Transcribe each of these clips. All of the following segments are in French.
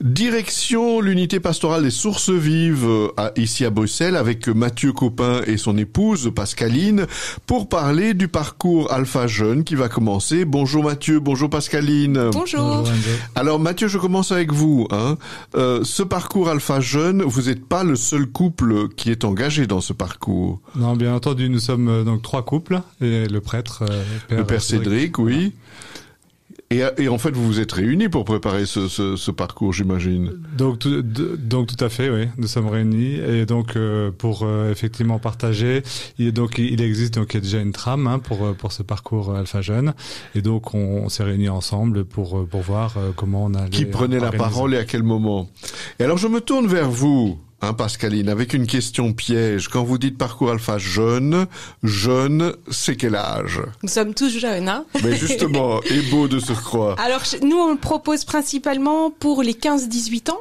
Direction l'unité pastorale des sources vives euh, ici à Bruxelles avec Mathieu Copin et son épouse Pascaline pour parler du parcours Alpha Jeune qui va commencer. Bonjour Mathieu, bonjour Pascaline. Bonjour. Alors Mathieu, je commence avec vous. Hein. Euh, ce parcours Alpha Jeune, vous n'êtes pas le seul couple qui est engagé dans ce parcours. Non, bien entendu, nous sommes euh, donc trois couples et le prêtre, le père Cédric, oui. Et, et, en fait, vous vous êtes réunis pour préparer ce, ce, ce parcours, j'imagine. Donc, tout, donc tout à fait, oui. Nous sommes réunis et donc euh, pour euh, effectivement partager. Il, donc il existe donc il y a déjà une trame hein, pour euh, pour ce parcours Alpha Jeune. Et donc on, s'est réunis ensemble pour pour voir comment on a. Qui prenait la parole et à quel moment. Et alors je me tourne vers vous. Hein, Pascaline, avec une question piège. Quand vous dites parcours alpha jeune, jeune, c'est quel âge Nous sommes tous jeunes, hein Mais justement, et beau de se croire Alors, nous, on le propose principalement pour les 15-18 ans.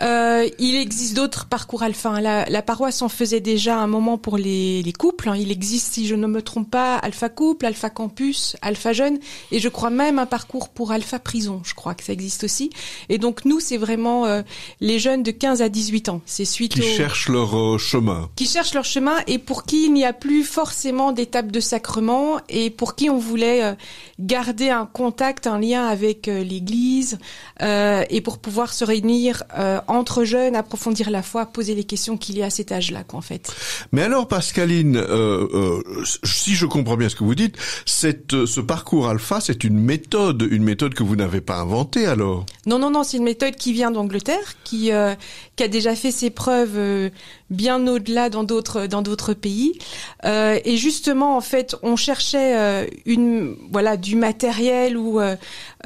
Euh, il existe d'autres parcours alpha. Hein. La, la, paroisse en faisait déjà un moment pour les, les, couples. Hein. Il existe, si je ne me trompe pas, Alpha Couple, Alpha Campus, Alpha Jeune, et je crois même un parcours pour Alpha Prison. Je crois que ça existe aussi. Et donc nous, c'est vraiment euh, les jeunes de 15 à 18 ans. C'est suite qui cherchent leur euh, chemin. Qui cherchent leur chemin et pour qui il n'y a plus forcément d'étape de sacrement et pour qui on voulait euh, garder un contact, un lien avec l'Église et pour pouvoir se réunir. Euh, entre jeunes, approfondir la foi, poser les questions qu'il y a à cet âge-là, quoi, en fait. Mais alors, Pascaline, euh, euh, si je comprends bien ce que vous dites, cette, euh, ce parcours alpha, c'est une méthode, une méthode que vous n'avez pas inventée, alors Non, non, non, c'est une méthode qui vient d'Angleterre, qui, qui a déjà fait ses preuves bien au-delà dans d'autres dans d'autres pays. et justement, en fait, on cherchait une voilà du matériel ou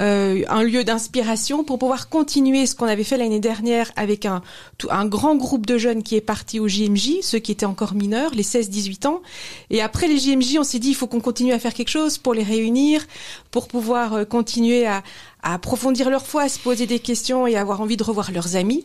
euh, un lieu d'inspiration pour pouvoir continuer ce qu'on avait fait l'année dernière avec un, un grand groupe de jeunes qui est parti au JMJ, ceux qui étaient encore mineurs, les 16-18 ans. Et après les JMJ, on s'est dit, il faut qu'on continue à faire quelque chose pour les réunir, pour pouvoir euh, continuer à, à approfondir leur foi, à se poser des questions et à avoir envie de revoir leurs amis.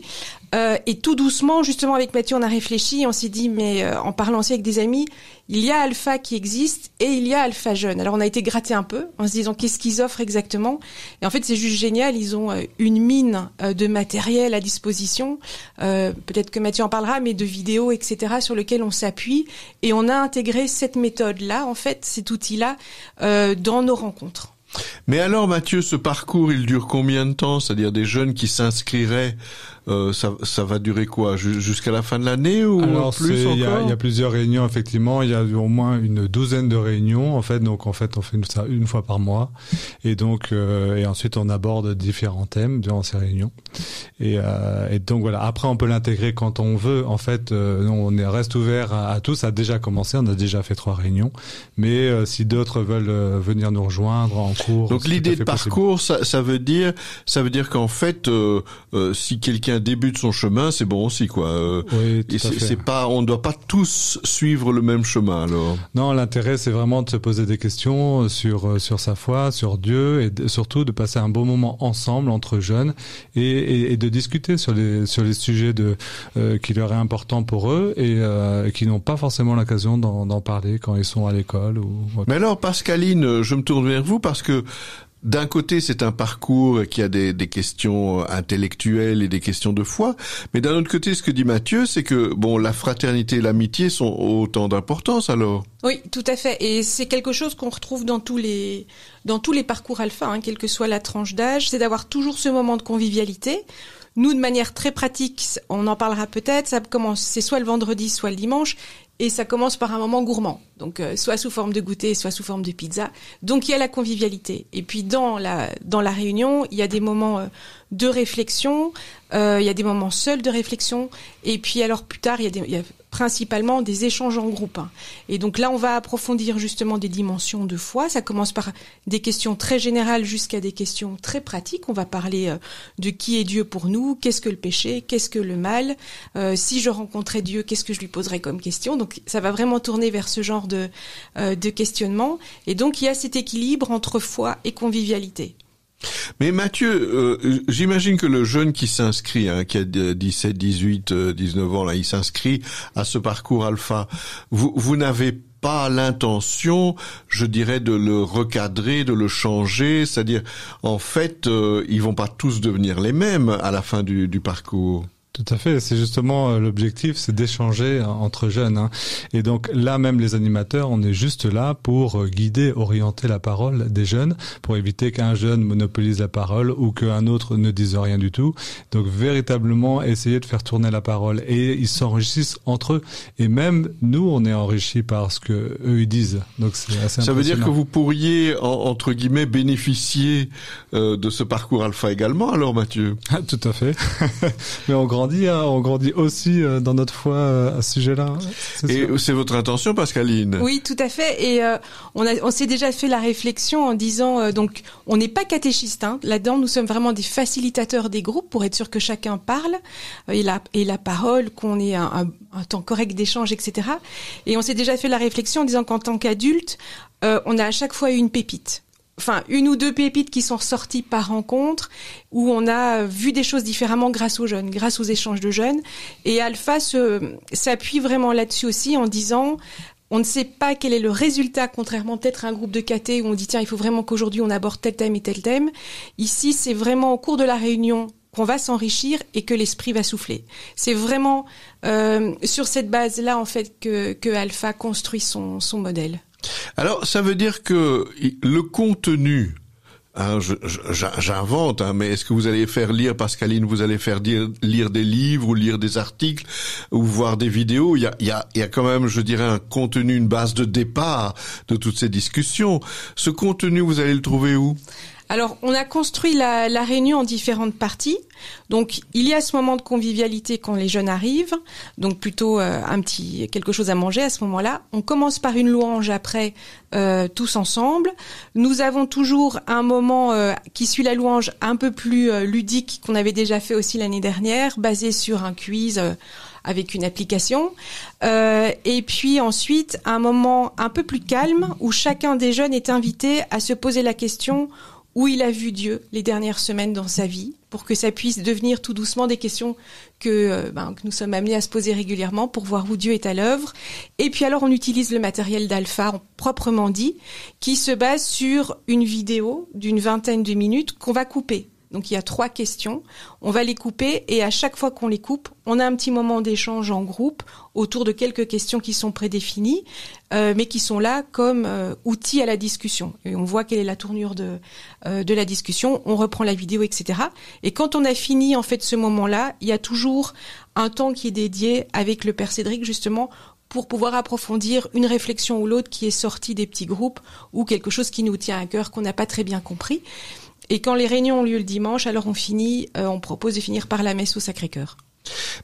Euh, et tout doucement, justement, avec Mathieu, on a réfléchi, on s'est dit, mais euh, en parlant aussi avec des amis, il y a Alpha qui existe et il y a Alpha Jeune. Alors on a été gratté un peu en se disant qu'est-ce qu'ils offrent exactement. Et en fait, c'est juste génial. Ils ont euh, une mine de matériel à disposition. Peut-être que Mathieu en parlera, mais de vidéos, etc., sur lesquelles on s'appuie. Et on a intégré cette méthode-là, en fait, cet outil-là, dans nos rencontres. Mais alors Mathieu, ce parcours, il dure combien de temps C'est-à-dire des jeunes qui s'inscriraient euh, ça, ça, va durer quoi Jusqu'à la fin de l'année ou Alors, plus Il y, a plusieurs réunions effectivement. Il y a au moins une douzaine de réunions en fait. Donc en fait, on fait ça une fois par mois. Et donc euh, et ensuite on aborde différents thèmes durant ces réunions. Et, euh, et donc voilà. Après, on peut l'intégrer quand on veut. En fait, on est, reste ouvert à, tous tout. Ça a déjà commencé. On a déjà fait trois réunions. Mais si d'autres veulent venir nous rejoindre en cours, donc l'idée de parcours, ça, veut dire ça veut dire qu'en fait, si quelqu'un début de son chemin, c'est bon aussi, quoi. Euh, c'est pas, on ne doit pas tous suivre le même chemin, alors. Non, l'intérêt, c'est vraiment de se poser des questions euh, sur euh, sur sa foi, sur Dieu, et surtout de passer un bon moment ensemble entre jeunes et, de discuter sur les sur les sujets de qui leur est important pour eux et qui n'ont pas forcément l'occasion d'en, parler quand ils sont à l'école ou. Mais alors, Pascaline, je me tourne vers vous parce que d'un côté, c'est un parcours qui a des, questions euh, intellectuelles et des questions de foi, mais d'un autre côté, ce que dit Mathieu, c'est que bon, la fraternité et l'amitié sont autant d'importance alors. Oui, tout à fait, et c'est quelque chose qu'on retrouve dans tous les dans tous les parcours alpha, hein, quelle que soit la tranche d'âge, c'est d'avoir toujours ce moment de convivialité. Nous, de manière très pratique, on en parlera peut-être. Ça commence, c'est soit le vendredi, soit le dimanche et ça commence par un moment gourmand, donc euh, soit sous forme de goûter, soit sous forme de pizza. Donc il y a la convivialité. Et puis dans la dans la réunion, il y a des moments euh, de réflexion, euh, il y a des moments seuls de réflexion. Et puis alors plus tard, il y a des il y a principalement des échanges en groupe. Hein. Et donc là, on va approfondir justement des dimensions de foi. Ça commence par des questions très générales jusqu'à des questions très pratiques. On va parler euh, de qui est Dieu pour nous, qu'est-ce que le péché, qu'est-ce que le mal, euh, si je rencontrais Dieu, qu'est-ce que je lui poserais comme question. Donc ça va vraiment tourner vers ce genre de euh, questionnement. Et donc il y a cet équilibre entre foi et convivialité. Mais Mathieu, euh, j'imagine que le jeune qui s'inscrit, hein, qui a 17, 18, 19 ans, là, il s'inscrit à ce parcours alpha. Vous, vous n'avez pas l'intention, je dirais, de le recadrer, de le changer. C'est-à-dire, en fait, euh, ils vont pas tous devenir les mêmes à la fin du parcours. Tout à fait, c'est justement euh, l'objectif, c'est d'échanger hein, entre jeunes. Hein. Et donc là, même les animateurs, on est juste là pour euh, guider, orienter la parole des jeunes, pour éviter qu'un jeune monopolise la parole ou qu'un autre ne dise rien du tout. Donc véritablement essayer de faire tourner la parole. Et ils s'enrichissent entre eux. Et même nous, on est enrichis par ce que eux ils disent. Donc c'est assez Ça veut dire que vous pourriez, entre guillemets, bénéficier euh, de ce parcours alpha également, alors Mathieu Tout à fait. Mais en grand Hein. on grandit aussi euh, dans notre foi euh, à ce sujet-là. Hein. et c'est votre intention, Pascaline Oui, tout à fait. Et euh, on, on s'est déjà fait la réflexion en disant, donc, on n'est pas catéchiste. Hein. Là-dedans, nous sommes vraiment des facilitateurs des groupes pour être sûr que chacun parle et, la, et la parole, qu'on ait un, un, un temps correct d'échange, etc. Et on s'est déjà fait la réflexion en disant qu'en tant qu'adulte, on a à chaque fois eu une pépite enfin une ou deux pépites qui sont sorties par rencontre où on a vu des choses différemment grâce aux jeunes, grâce aux échanges de jeunes. Et Alpha s'appuie vraiment là-dessus aussi en disant on ne sait pas quel est le résultat, contrairement peut-être à un groupe de KT où on dit tiens, il faut vraiment qu'aujourd'hui on aborde tel thème et tel thème. Ici, c'est vraiment au cours de la réunion qu'on va s'enrichir et que l'esprit va souffler. C'est vraiment euh, sur cette base-là en fait que, que Alpha construit son, son modèle. Alors, ça veut dire que le contenu, hein, j'invente, hein, mais est-ce que vous allez faire lire, Pascaline, vous allez faire lire, des livres ou lire des articles ou voir des vidéos y, a, il y a quand même, je dirais, un contenu, une base de départ de toutes ces discussions. Ce contenu, vous allez le trouver où alors, on a construit la, réunion en différentes parties. Donc, il y a ce moment de convivialité quand les jeunes arrivent, donc plutôt euh, un petit quelque chose à manger à ce moment-là. On commence par une louange après euh, tous ensemble. Nous avons toujours un moment euh, qui suit la louange un peu plus ludique qu'on avait déjà fait aussi l'année dernière, basé sur un quiz avec une application. et puis ensuite, un moment un peu plus calme où chacun des jeunes est invité à se poser la question où il a vu Dieu les dernières semaines dans sa vie, pour que ça puisse devenir tout doucement des questions que, euh, ben, que nous sommes amenés à se poser régulièrement pour voir où Dieu est à l'œuvre. Et puis alors on utilise le matériel d'Alpha proprement dit, qui se base sur une vidéo d'une vingtaine de minutes qu'on va couper donc il y a trois questions. On va les couper et à chaque fois qu'on les coupe, on a un petit moment d'échange en groupe autour de quelques questions qui sont prédéfinies, euh, mais qui sont là comme euh, outils à la discussion. Et on voit quelle est la tournure de, euh, de la discussion, on reprend la vidéo, etc. Et quand on a fini en fait ce moment-là, il y a toujours un temps qui est dédié avec le père Cédric justement pour pouvoir approfondir une réflexion ou l'autre qui est sortie des petits groupes ou quelque chose qui nous tient à cœur qu'on n'a pas très bien compris. Et quand les réunions ont lieu le dimanche, alors on finit, euh, on propose de finir par la messe au Sacré-Cœur.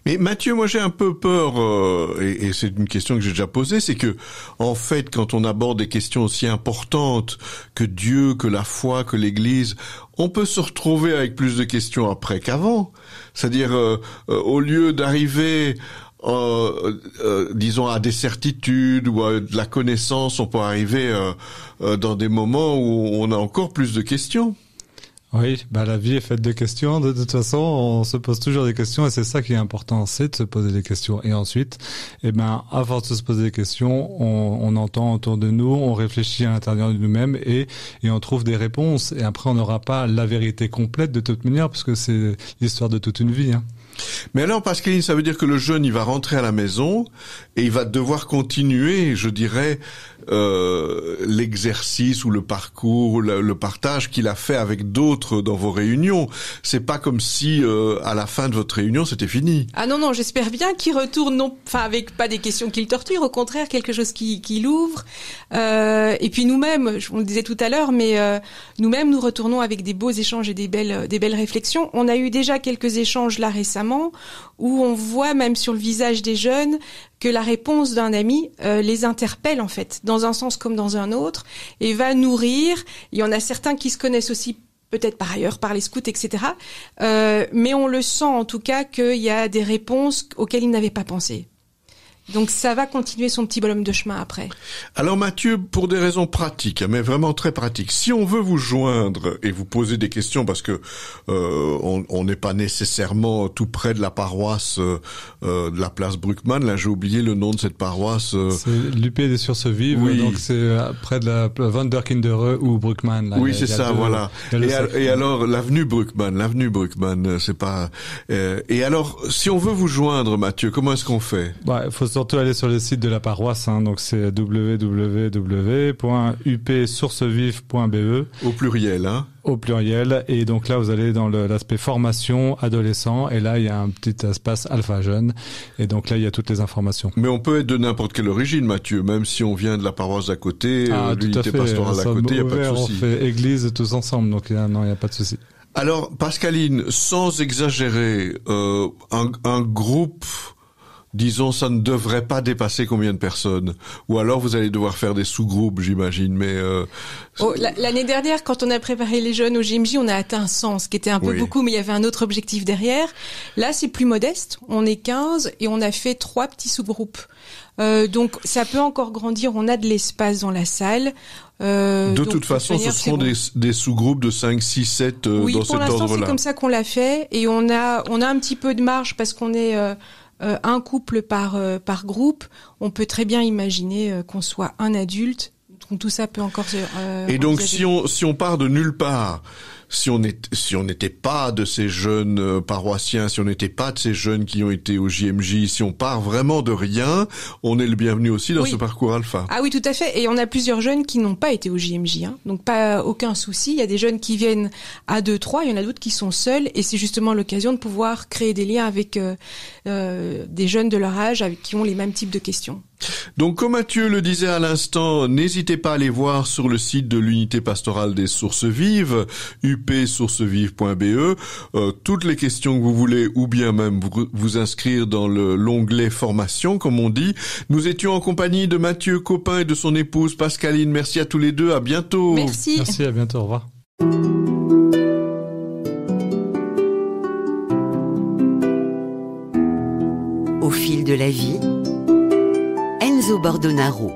Mais Mathieu, moi j'ai un peu peur, euh, et, et c'est une question que j'ai déjà posée, c'est que en fait, quand on aborde des questions aussi importantes que Dieu, que la foi, que l'Église, on peut se retrouver avec plus de questions après qu'avant. C'est-à-dire, euh, au lieu d'arriver euh, disons à des certitudes ou à de la connaissance, on peut arriver euh, dans des moments où on a encore plus de questions. Oui, bah la vie est faite de questions. De, toute façon, on se pose toujours des questions et c'est ça qui est important, c'est de se poser des questions. Et ensuite, eh ben, à force de se poser des questions, on, on entend autour de nous, on réfléchit à l'intérieur de nous-mêmes et, et on trouve des réponses. Et après, on n'aura pas la vérité complète de toute manière, parce que c'est l'histoire de toute une vie. Hein. Mais alors, Pascaline, ça veut dire que le jeune, il va rentrer à la maison et il va devoir continuer, je dirais, euh, l'exercice ou le parcours, le, le partage qu'il a fait avec d'autres dans vos réunions. C'est pas comme si euh, à la fin de votre réunion, c'était fini. Ah non non, j'espère bien qu'il retourne, enfin avec pas des questions qu'il torture, au contraire quelque chose qui, qui l'ouvre. Euh, et puis nous-mêmes, on le disait tout à l'heure, mais euh, nous-mêmes nous retournons avec des beaux échanges et des belles des belles réflexions. On a eu déjà quelques échanges là récemment où on voit même sur le visage des jeunes que la réponse d'un ami euh, les interpelle en fait, dans un sens comme dans un autre, et va nourrir. Il y en a certains qui se connaissent aussi peut-être par ailleurs par les scouts, etc. Euh, mais on le sent en tout cas qu'il y a des réponses auxquelles ils n'avaient pas pensé. Donc ça va continuer son petit bonhomme de chemin après. Alors Mathieu, pour des raisons pratiques, hein, mais vraiment très pratiques, si on veut vous joindre et vous poser des questions, parce que euh, on n'est pas nécessairement tout près de la paroisse euh, euh, de la place Bruckmann, là j'ai oublié le nom de cette paroisse. Euh. C'est l'UP des Sursevives, oui. donc c'est euh, près de la Vanderkindere ou Bruckmann. Là, oui c'est ça, voilà. Et, alors l'avenue Bruckmann, l'avenue Bruckmann, c'est pas... et alors si on veut vous joindre Mathieu, comment est-ce qu'on fait bah, faut surtout aller sur le site de la paroisse, hein, donc c'est www.upsourcevif.be Au pluriel, hein Au pluriel, et donc là vous allez dans l'aspect formation adolescent, et là il y a un petit espace alpha jeune, et donc là il y a toutes les informations. Mais on peut être de n'importe quelle origine, Mathieu, même si on vient de la paroisse d'à côté, euh, ah, l'unité pastorale à côté, il n'y a pas de souci. On fait église tous ensemble, donc euh, non, il n'y a pas de souci. Alors, Pascaline, sans exagérer, euh, un, groupe disons, ça ne devrait pas dépasser combien de personnes Ou alors vous allez devoir faire des sous-groupes, j'imagine. Mais euh... oh, l'année dernière, quand on a préparé les jeunes au GMJ, on a atteint 100, ce qui était un peu beaucoup, mais il y avait un autre objectif derrière. Là, c'est plus modeste. On est 15 et on a fait trois petits sous-groupes. Euh, donc ça peut encore grandir, on a de l'espace dans la salle. Euh, de toute façon, ce seront des, sous-groupes de 5, 6, 7 dans cet ordre-là. Oui, pour l'instant, c'est comme ça qu'on l'a fait et on a, on a un petit peu de marge parce qu'on est euh, euh, un couple par, euh, par groupe, on peut très bien imaginer euh, qu'on soit un adulte. tout ça peut encore se... Et donc si on, si on part de nulle part, si on n'était pas de ces jeunes euh, paroissiens, si on n'était pas de ces jeunes qui ont été au JMJ, si on part vraiment de rien, on est le bienvenu aussi dans ce parcours alpha. Ah oui, tout à fait. Et on a plusieurs jeunes qui n'ont pas été au JMJ, hein. donc pas aucun souci. Il y a des jeunes qui viennent à deux, trois. Il y en a d'autres qui sont seuls, et c'est justement l'occasion de pouvoir créer des liens avec euh, euh, des jeunes de leur âge qui ont les mêmes types de questions. Donc, comme Mathieu le disait à l'instant, n'hésitez pas à aller voir sur le site de l'unité pastorale des sources vives, upsourcesvives.be, euh, toutes les questions que vous voulez ou bien même vous, inscrire dans l'onglet formation, comme on dit. Nous étions en compagnie de Mathieu Copin et de son épouse Pascaline. Merci à tous les deux. À bientôt. Merci. Merci. À bientôt. Au revoir. Au fil de la vie au bord de Naro.